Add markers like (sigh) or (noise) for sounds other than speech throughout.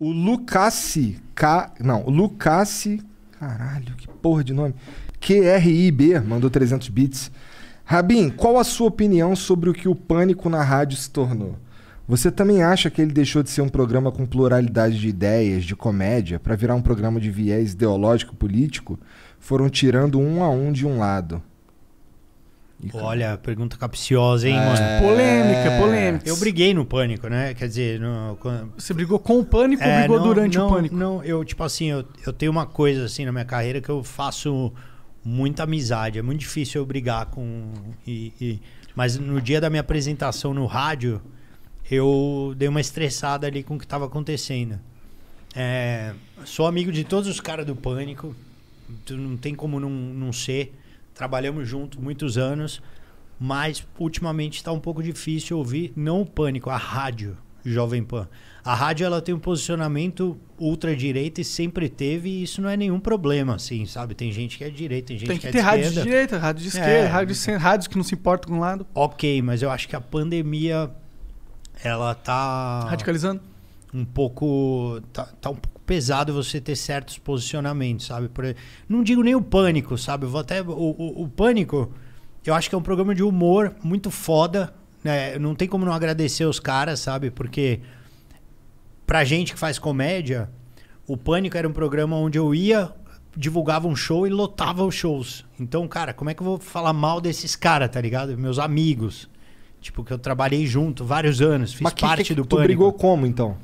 O Lucassi, K, não, Lucassi, caralho, que porra de nome. QRIB mandou 300 bits. Rabin, qual a sua opinião sobre o que o pânico na rádio se tornou? Você também acha que ele deixou de ser um programa com pluralidade de ideias, de comédia, para virar um programa de viés ideológico político? Foram tirando um a um de um lado. Olha, pergunta capciosa, hein, é... mano? Polêmica, polêmica. Eu briguei no pânico, né? Quer dizer, no, você brigou com o pânico é, ou brigou não, durante não, o pânico? Não, eu, tipo assim, eu, eu tenho uma coisa assim na minha carreira que eu faço muita amizade. É muito difícil eu brigar com. E, e... Mas no dia da minha apresentação no rádio, eu dei uma estressada ali com o que estava acontecendo. É... Sou amigo de todos os caras do pânico. Não tem como não, não ser trabalhamos junto muitos anos, mas ultimamente está um pouco difícil ouvir, não o pânico, a rádio Jovem Pan. A rádio ela tem um posicionamento ultra e sempre teve, e isso não é nenhum problema, assim, sabe? Tem gente que é direita, tem gente tem que, que é ter rádio de direita, rádio de é. esquerda, é, rádio de rádios que não se importam com um lado. Ok, mas eu acho que a pandemia ela tá radicalizando um pouco tá, tá um pouco pesado você ter certos posicionamentos, sabe? Por, não digo nem o pânico, sabe? Eu vou até. O, o, o, pânico, eu acho que é um programa de humor muito foda. Né? Não tem como não agradecer os caras, sabe? Porque pra gente que faz comédia, o Pânico era um programa onde eu ia, divulgava um show e lotava os shows. Então, cara, como é que eu vou falar mal desses caras, tá ligado? Meus amigos. Tipo, que eu trabalhei junto vários anos, fiz Mas que, parte que, do Pânico. Tu brigou como, então?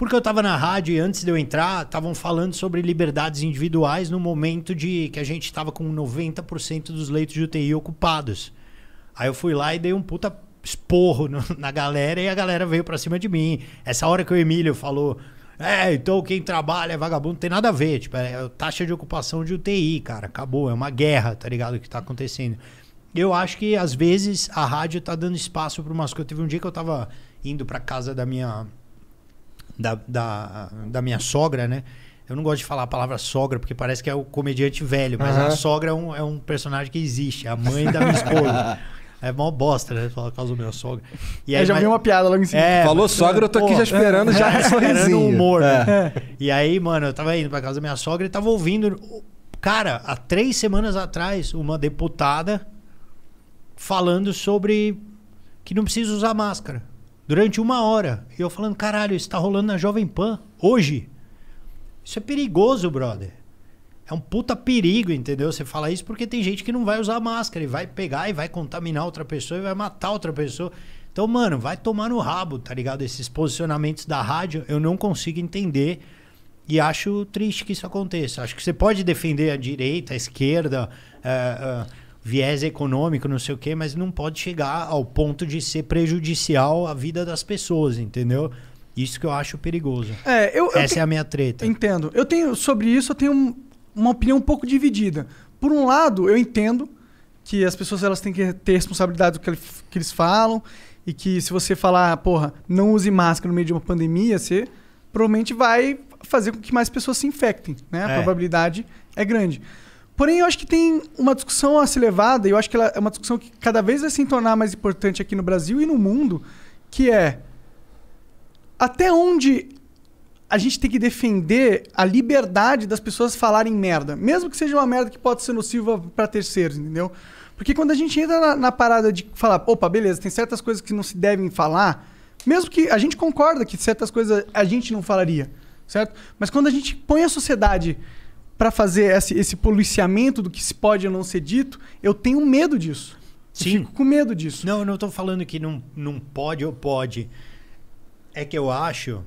Porque eu estava na rádio e antes de eu entrar, estavam falando sobre liberdades individuais no momento de que a gente estava com 90% dos leitos de UTI ocupados. Aí eu fui lá e dei um puta esporro no, (laughs) na galera e a galera veio para cima de mim. Essa hora que o Emílio falou, é, então quem trabalha é vagabundo, não tem nada a ver. Tipo, é, é taxa de ocupação de UTI, cara, acabou, é uma guerra, tá ligado, o que tá acontecendo. Eu acho que às vezes a rádio tá dando espaço para umas coisas. Teve um dia que eu tava indo para casa da minha da, da, da minha sogra, né? Eu não gosto de falar a palavra sogra, porque parece que é o comediante velho, mas uhum. a sogra é um, é um personagem que existe, é a mãe da minha esposa. (laughs) É mó bosta, né? Falar causa do meu sogra. E aí, eu já mas... vi uma piada logo em cima. É, Falou mas... sogra, eu tô Pô, aqui já esperando, já (laughs) né? é, humor, E aí, mano, eu tava indo pra casa da minha sogra e tava ouvindo. Cara, há três semanas atrás, uma deputada falando sobre que não precisa usar máscara durante uma hora. E eu falando, caralho, isso tá rolando na Jovem Pan hoje. Isso é perigoso, brother. É um puta perigo, entendeu? Você fala isso porque tem gente que não vai usar máscara e vai pegar e vai contaminar outra pessoa e vai matar outra pessoa. Então, mano, vai tomar no rabo, tá ligado? Esses posicionamentos da rádio, eu não consigo entender e acho triste que isso aconteça. Acho que você pode defender a direita, a esquerda, é, é viés econômico, não sei o quê, mas não pode chegar ao ponto de ser prejudicial à vida das pessoas, entendeu? Isso que eu acho perigoso. É, eu, Essa te... é a minha treta. Entendo. Eu tenho sobre isso eu tenho um, uma opinião um pouco dividida. Por um lado, eu entendo que as pessoas elas têm que ter responsabilidade do que, que eles falam e que se você falar, ah, porra, não use máscara no meio de uma pandemia, você provavelmente vai fazer com que mais pessoas se infectem, né? A é. probabilidade é grande. Porém, eu acho que tem uma discussão a ser levada, e eu acho que ela é uma discussão que cada vez vai se tornar mais importante aqui no Brasil e no mundo, que é até onde a gente tem que defender a liberdade das pessoas falarem merda, mesmo que seja uma merda que pode ser nociva para terceiros, entendeu? Porque quando a gente entra na, na, parada de falar, opa, beleza, tem certas coisas que não se devem falar, mesmo que a gente concorda que certas coisas a gente não falaria, certo? Mas quando a gente põe a sociedade para fazer esse, esse policiamento do que se pode ou não ser dito, eu tenho medo disso. Sim. Eu fico com medo disso. Não, eu não estou falando que não, não pode ou pode. É que eu acho,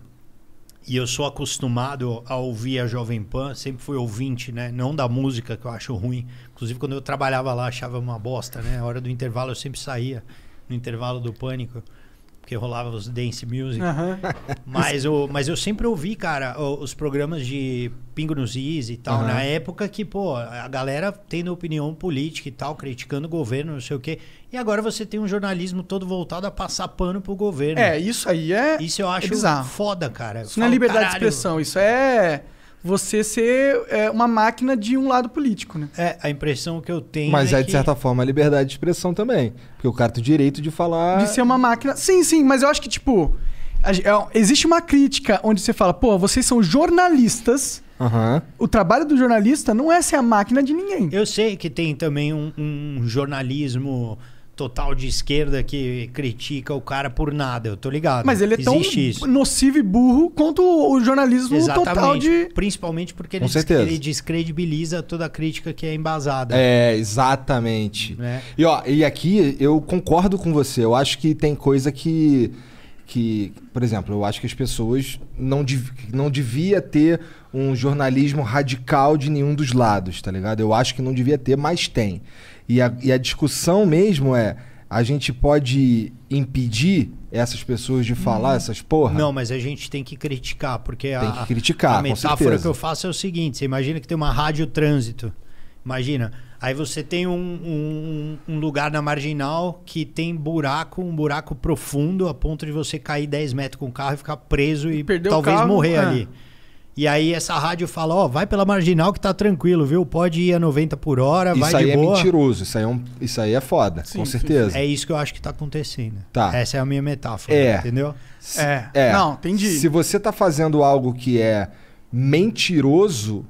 e eu sou acostumado a ouvir a Jovem Pan, sempre fui ouvinte, né? Não da música, que eu acho ruim. Inclusive, quando eu trabalhava lá, achava uma bosta, né? A hora do intervalo, eu sempre saía no intervalo do pânico porque rolava os dance music. (laughs) Mas, eu, mas eu sempre ouvi, cara, os programas de Pingo nos Is e tal, na época que, pô, a galera tendo opinião política e tal, criticando o governo, não sei o quê. E agora você tem um jornalismo todo voltado a passar pano pro governo. É, isso aí é. Isso eu acho é foda, cara. isso falo, não é liberdade caralho, de expressão, isso é você ser é, uma máquina de um lado político, né? É, a impressão que eu tenho. Mas é, é de certa forma a liberdade de expressão também. Porque o cara tem o direito de falar. De ser uma máquina. Sim, sim, mas eu acho que, tipo. É, existe uma crítica onde você fala, pô, vocês são jornalistas. Uhum. O trabalho do jornalista não é ser a máquina de ninguém. Eu sei que tem também um, um jornalismo total de esquerda que critica o cara por nada, eu tô ligado. Mas ele é Existe tão isso. nocivo e burro quanto o jornalismo Exatamente. total de... Principalmente porque ele, ele, descredibiliza toda a crítica que é embasada. É, exatamente. É. E, ó, e aqui eu concordo com você, eu acho que tem coisa que... Que, por exemplo, eu acho que as pessoas não, dev, não devia ter um jornalismo radical de nenhum dos lados, tá ligado? Eu acho que não devia ter, mas tem. E a, e a discussão mesmo é: a gente pode impedir essas pessoas de falar hum. essas porra? Não, mas a gente tem que criticar, porque tem a, que criticar, a metáfora que eu faço é o seguinte: você imagina que tem uma rádio trânsito. Imagina. Aí você tem um, um, um, lugar na marginal que tem buraco, um buraco profundo, a ponto de você cair 10 metros com o carro e ficar preso e, e talvez carro, morrer é. ali. E aí essa rádio fala, ó, oh, vai pela marginal que tá tranquilo, viu? Pode ir a 90 por hora, isso vai de boa. Isso aí é mentiroso, isso aí é, um, isso aí é foda, sim, com certeza. Sim, sim. É isso que eu acho que tá acontecendo. Tá. Essa é a minha metáfora, é. entendeu? Se, é. é. Não, entendi. Se você tá fazendo algo que é mentiroso,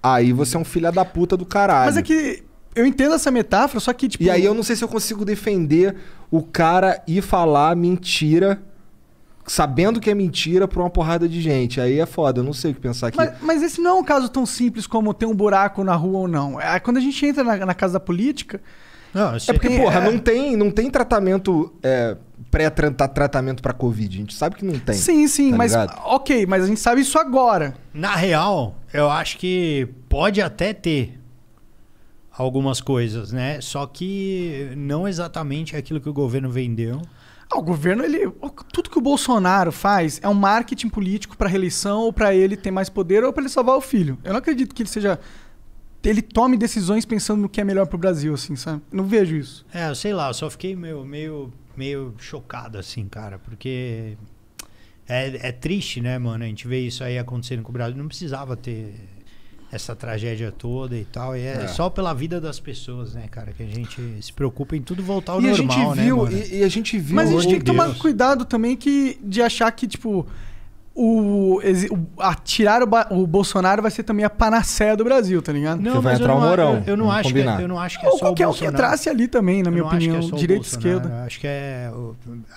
aí você é um filho da puta do caralho. Mas é que eu entendo essa metáfora, só que tipo... E aí eu não sei se eu consigo defender o cara ir falar mentira sabendo que é mentira pra uma porrada de gente. Aí é foda, eu não sei o que pensar aqui. Mas, mas esse não é um caso tão simples como ter um buraco na rua ou não. É, quando a gente entra na, na casa da política. Não, é porque, porra, é... não tem, não tem tratamento. É, Pré-tratamento tá, para Covid, a gente sabe que não tem. Sim, sim, tá mas ligado? ok, mas a gente sabe isso agora. Na real, eu acho que pode até ter algumas coisas, né? Só que não exatamente aquilo que o governo vendeu. Ah, o governo, ele. Tudo que o Bolsonaro faz é um marketing político para reeleição, ou para ele ter mais poder, ou para ele salvar o filho. Eu não acredito que ele seja. Ele tome decisões pensando no que é melhor para o Brasil, assim, sabe? Não vejo isso. É, sei lá, eu só fiquei meio, meio, meio chocado, assim, cara, porque é, é triste, né, mano? A gente vê isso aí acontecendo com o Brasil. Não precisava ter essa tragédia toda e tal. E é, é, só pela vida das pessoas, né, cara, que a gente se preocupa em tudo voltar ao e normal, a gente né, viu, né? E, e a gente viu. Mas a gente tem que Deus. tomar cuidado também que, de achar que, tipo, o, o atirar o, o, Bolsonaro vai ser também a panaceia do Brasil, tá ligado? Não, vai entrar o Morão. Eu, eu não acho é, combinar. que eu não acho que é Ou só qualquer o Bolsonaro. que entrasse ali também, na eu minha opinião, é direita e esquerda. Acho que é, é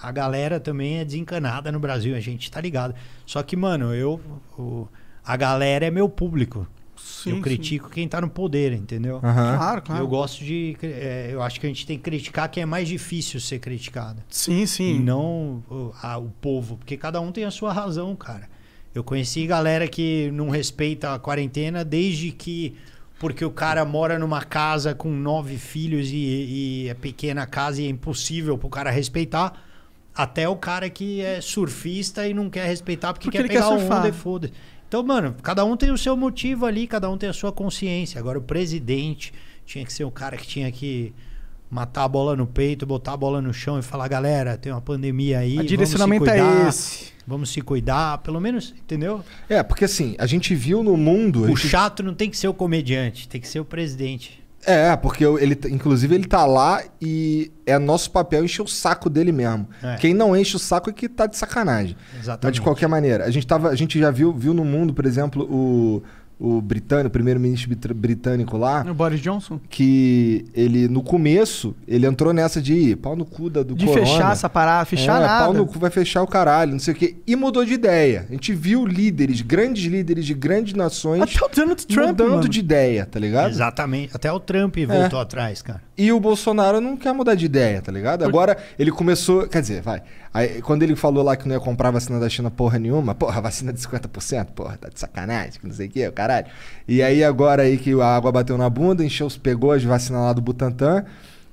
a galera também é desencanada no Brasil, a gente tá ligado. Só que, mano, eu o, a galera é meu público. Sim, eu critico sim. quem está no poder, entendeu? Uhum. Claro, claro. Eu gosto de. É, eu acho que a gente tem que criticar quem é mais difícil ser criticado. Sim, sim. E não o, a, o povo, porque cada um tem a sua razão, cara. Eu conheci galera que não respeita a quarentena desde que. Porque o cara mora numa casa com nove filhos e, e é pequena casa e é impossível pro cara respeitar. Até o cara que é surfista e não quer respeitar porque, porque quer pegar quer surfar. onda e foda -se. Então, mano, cada um tem o seu motivo ali, cada um tem a sua consciência. Agora, o presidente tinha que ser o cara que tinha que matar a bola no peito, botar a bola no chão e falar, galera, tem uma pandemia aí. O direcionamento vamos se é cuidar, é esse. Vamos se cuidar, pelo menos, entendeu? É, porque assim, a gente viu no mundo. O gente... chato não tem que ser o comediante, tem que ser o presidente. É, porque ele, inclusive, ele tá lá e é nosso papel encher o saco dele mesmo. É. Quem não enche o saco é que tá de sacanagem. Exatamente. Mas de qualquer maneira, a gente, tava, a gente já viu, viu no mundo, por exemplo, o o britânico, primeiro-ministro britânico lá. O Boris Johnson? Que ele, no começo, ele entrou nessa de pau no cu da, do De corona. fechar essa parada, é, fechar é, nada. pau no cu vai fechar o caralho, não sei o quê. E mudou de ideia. A gente viu líderes, grandes líderes de grandes nações... Até o Donald Trump, Mudando mano. de ideia, tá ligado? Exatamente. Até o Trump voltou é. atrás, cara. E o Bolsonaro não quer mudar de ideia, tá ligado? Agora ele começou. Quer dizer, vai. Aí, quando ele falou lá que não ia comprar vacina da China porra nenhuma, porra, vacina de 50%, porra, tá de sacanagem, não sei o que, caralho. E aí agora aí que a água bateu na bunda, encheu, pegou as vacinas lá do Butantan.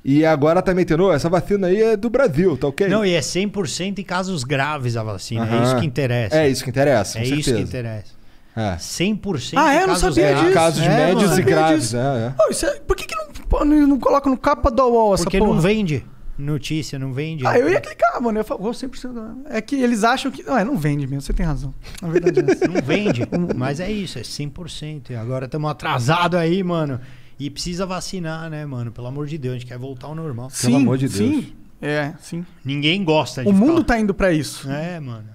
E agora tá metendo, essa vacina aí é do Brasil, tá ok? Não, e é 100% em casos graves a vacina. Uhum. É isso que interessa. É isso que interessa, É certeza. isso que interessa. É. 100% ah, é? Não é, sabia graves. disso. Casos é, médios e graves. É, é. Oh, é... Por que, que não não, não coloca no capa do UOL essa Porque porra. não vende notícia, não vende. Ah, eu ia clicar, mano. Eu falo oh, 100%. É que eles acham que. Não, é, não vende mesmo, você tem razão. Na verdade é (laughs) Não vende, mas é isso, é 100%. E agora estamos atrasados aí, mano. E precisa vacinar, né, mano? Pelo amor de Deus, a gente quer voltar ao normal. Sim, Pelo amor de Deus. Sim, é, sim. Ninguém gosta de O mundo ficar... tá indo para isso. É, mano.